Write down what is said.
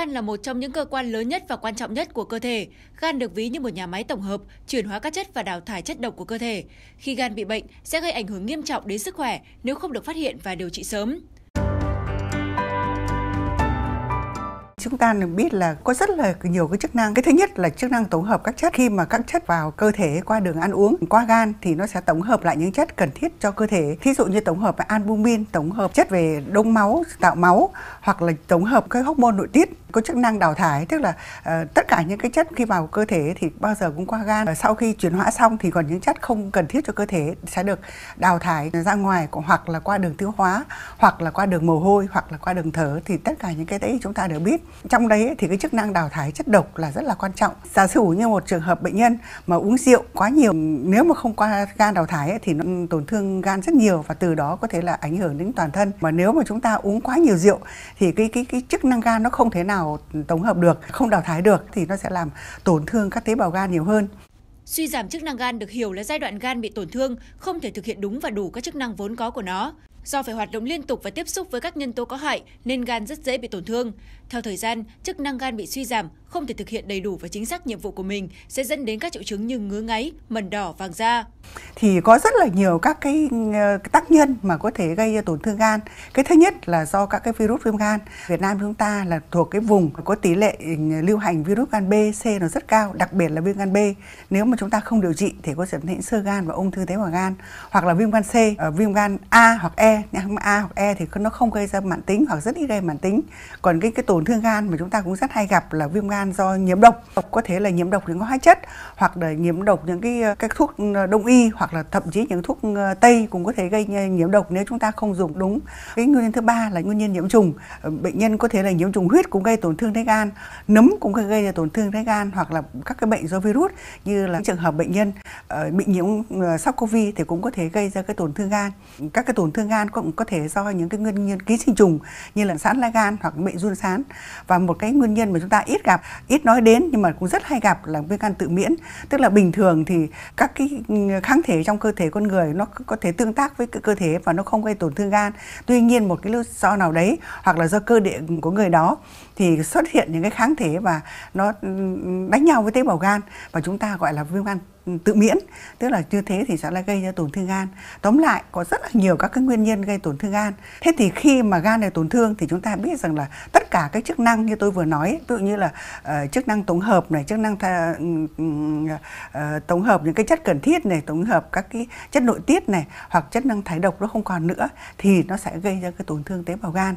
Gan là một trong những cơ quan lớn nhất và quan trọng nhất của cơ thể. Gan được ví như một nhà máy tổng hợp, chuyển hóa các chất và đào thải chất độc của cơ thể. Khi gan bị bệnh, sẽ gây ảnh hưởng nghiêm trọng đến sức khỏe nếu không được phát hiện và điều trị sớm. chúng ta được biết là có rất là nhiều cái chức năng. Cái thứ nhất là chức năng tổng hợp các chất. Khi mà các chất vào cơ thể qua đường ăn uống, qua gan thì nó sẽ tổng hợp lại những chất cần thiết cho cơ thể. Thí dụ như tổng hợp albumin, tổng hợp chất về đông máu, tạo máu hoặc là tổng hợp các hormone nội tiết có chức năng đào thải tức là uh, tất cả những cái chất khi vào cơ thể thì bao giờ cũng qua gan sau khi chuyển hóa xong thì còn những chất không cần thiết cho cơ thể sẽ được đào thải ra ngoài hoặc là qua đường tiêu hóa hoặc là qua đường mồ hôi hoặc là qua đường thở thì tất cả những cái đấy chúng ta đều biết trong đấy thì cái chức năng đào thải chất độc là rất là quan trọng giả sử như một trường hợp bệnh nhân mà uống rượu quá nhiều nếu mà không qua gan đào thải thì nó tổn thương gan rất nhiều và từ đó có thể là ảnh hưởng đến toàn thân mà nếu mà chúng ta uống quá nhiều rượu thì cái cái cái chức năng gan nó không thể nào nào tổng hợp được, không đào thải được thì nó sẽ làm tổn thương các tế bào gan nhiều hơn. Suy giảm chức năng gan được hiểu là giai đoạn gan bị tổn thương, không thể thực hiện đúng và đủ các chức năng vốn có của nó. Do phải hoạt động liên tục và tiếp xúc với các nhân tố có hại nên gan rất dễ bị tổn thương. Theo thời gian, chức năng gan bị suy giảm, không thể thực hiện đầy đủ và chính xác nhiệm vụ của mình sẽ dẫn đến các triệu chứng như ngứa ngáy, mẩn đỏ, vàng da. Thì có rất là nhiều các cái ờ, tác nhân mà có thể gây tổn thương gan. Cái thứ nhất là do các cái virus viêm gan. Việt Nam chúng ta là thuộc cái vùng có tỷ lệ ừ, lưu hành virus gan B, C nó rất cao, đặc biệt là viêm gan B. Nếu mà chúng ta không điều trị thì có thể dẫn đến sơ gan và ung thư tế bào gan hoặc là viêm gan C, ờ, viêm gan A hoặc E E A hoặc E thì nó không gây ra mãn tính hoặc rất ít gây mãn tính còn cái cái tổn thương gan mà chúng ta cũng rất hay gặp là viêm gan do nhiễm độc có thể là nhiễm độc những hóa chất hoặc là nhiễm độc những cái ờ, các thuốc ờ, đông y hoặc là thậm chí những thuốc ờ, tây cũng có thể gây nhiễm độc nếu chúng ta không dùng đúng cái nguyên nhân thứ ba là nguyên nhân nhiễm trùng bệnh nhân có thể là nhiễm trùng huyết cũng gây tổn thương tới gan nấm cũng có gây ra tổn thương tới gan hoặc là các cái bệnh do virus như là trường hợp bệnh nhân bị nhiễm sars cov thì cũng có thể gây ra cái tổn thương gan các cái tổn thương gan gan cũng có thể do những cái nguyên nhân ký sinh trùng như là sán lá gan hoặc bệnh run sán và một cái nguyên nhân mà chúng ta ít gặp ít nói đến nhưng mà cũng rất hay gặp là viêm gan tự miễn tức là bình thường thì các cái kháng thể trong cơ thể con người nó có thể tương tác với cơ thể và nó không gây tổn thương gan tuy nhiên một cái lý do nào đấy hoặc là do cơ địa của người đó thì xuất hiện những cái kháng thể và nó ừ, đánh nhau với tế bào gan và chúng ta gọi là viêm gan tự miễn tức là như thế thì sẽ là gây ra tổn thương gan tóm lại có rất là nhiều các cái nguyên nhân gây tổn thương gan thế thì khi mà gan này tổn thương thì chúng ta biết rằng là tất cả các chức năng như tôi vừa nói ví dụ như là uh, chức năng tổng hợp này chức năng tha, uh, tổng hợp những cái chất cần thiết này tổng hợp các cái chất nội tiết này hoặc chức năng thải độc nó không còn nữa thì nó sẽ gây ra cái tổn thương tế bào gan